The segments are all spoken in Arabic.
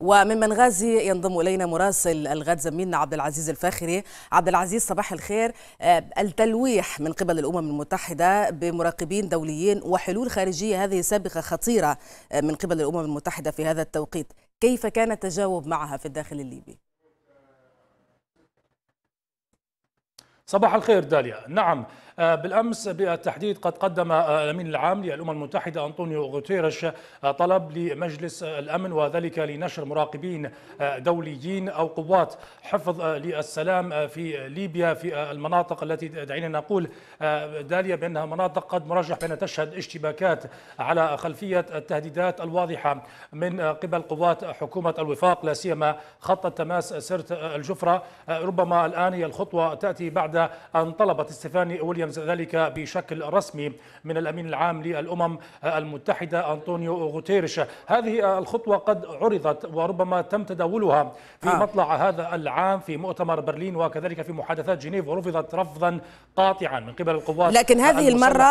ومن بنغازي ينضم الينا مراسل الغد زميلنا عبد العزيز الفاخري عبد العزيز صباح الخير آه، التلويح من قبل الامم المتحده بمراقبين دوليين وحلول خارجيه هذه سابقه خطيره آه، من قبل الامم المتحده في هذا التوقيت كيف كان التجاوب معها في الداخل الليبي صباح الخير داليا نعم آه، بالامس بالتحديد قد قدم آه، الامين العام للامم المتحده انطونيو غوتيريش آه، طلب لمجلس الامن وذلك لنشر مراقبين دوليين او قوات حفظ للسلام في ليبيا في المناطق التي دعينا نقول داليا بانها مناطق قد مرجح بان تشهد اشتباكات على خلفيه التهديدات الواضحه من قبل قوات حكومه الوفاق لا سيما خط التماس سرت الجفره ربما الان هي الخطوه تاتي بعد أن طلبت ستيفاني ويليامز ذلك بشكل رسمي من الأمين العام للأمم المتحدة أنطونيو غوتيريش هذه الخطوة قد عرضت وربما تم تداولها في آه. مطلع هذا العام في مؤتمر برلين وكذلك في محادثات جنيف ورفضت رفضا قاطعا من قبل القوات لكن هذه المرة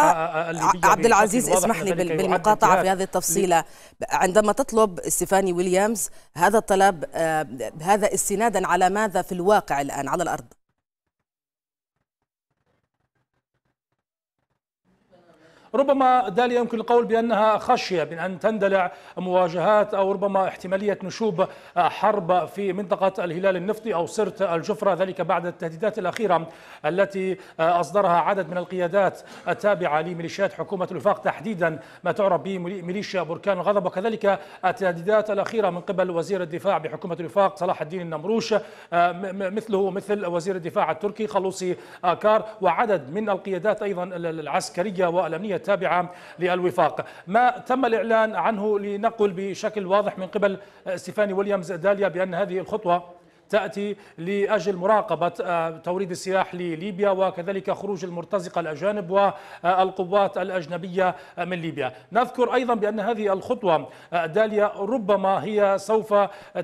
عبد العزيز اسمح لي بالمقاطعة في هذه التفصيلة عندما تطلب ستيفاني ويليامز هذا الطلب آه، هذا استنادا على ماذا في الواقع الآن على الأرض ربما داليا يمكن القول بأنها خشية من أن تندلع مواجهات أو ربما احتمالية نشوب حرب في منطقة الهلال النفطي أو سرت الجفرة ذلك بعد التهديدات الأخيرة التي أصدرها عدد من القيادات التابعة لميليشيات حكومة الوفاق تحديدا ما تعرف بميليشيا بركان الغضب وكذلك التهديدات الأخيرة من قبل وزير الدفاع بحكومة الوفاق صلاح الدين النمروش مثله مثل وزير الدفاع التركي خلوصي آكار وعدد من القيادات أيضا العسكرية والأمنية التابعة للوفاق ما تم الإعلان عنه لنقل بشكل واضح من قبل ستيفاني ويليامز داليا بأن هذه الخطوة تأتي لأجل مراقبة آه، توريد السلاح لليبيا وكذلك خروج المرتزقة الأجانب والقوات الأجنبية من ليبيا نذكر أيضا بأن هذه الخطوة آه، داليا ربما هي سوف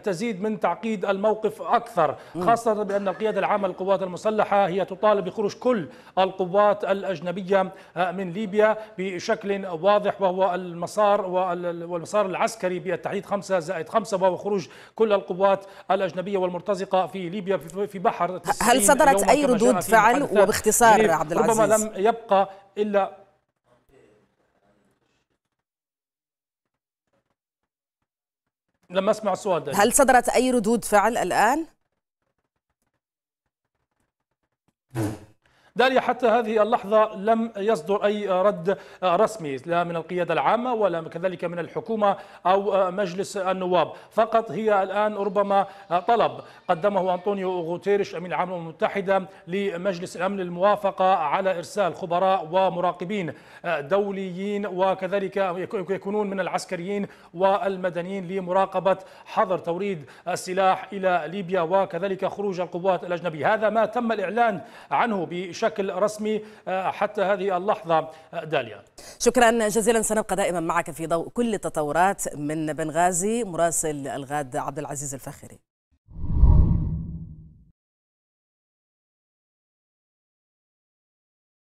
تزيد من تعقيد الموقف أكثر خاصة بأن القيادة العامة للقوات المسلحة هي تطالب بخروج كل القوات الأجنبية آه، من ليبيا بشكل واضح وهو المسار والمسار العسكري بالتحديد 5 زائد 5 وهو خروج كل القوات الأجنبية والمرتزقة مرتزقة في ليبيا في بحر هل صدرت أي ردود فعل وباختصار عبد العزيز ربما لم يبقى إلا لم أسمع السؤال ده هل صدرت أي ردود فعل الآن؟ داليا حتى هذه اللحظة لم يصدر أي رد رسمي لا من القيادة العامة ولا كذلك من الحكومة أو مجلس النواب فقط هي الآن ربما طلب قدمه أنطونيو غوتيريش أمين العام الأمم المتحدة لمجلس الأمن الموافقة على إرسال خبراء ومراقبين دوليين وكذلك يكونون من العسكريين والمدنيين لمراقبة حظر توريد السلاح إلى ليبيا وكذلك خروج القوات الأجنبية هذا ما تم الإعلان عنه بشكل بشكل رسمي آه، حتى هذه اللحظة آه، داليا شكرا جزيلا سنبقى دائما معك في ضوء كل التطورات من بنغازي مراسل الغاد عبد العزيز الفخري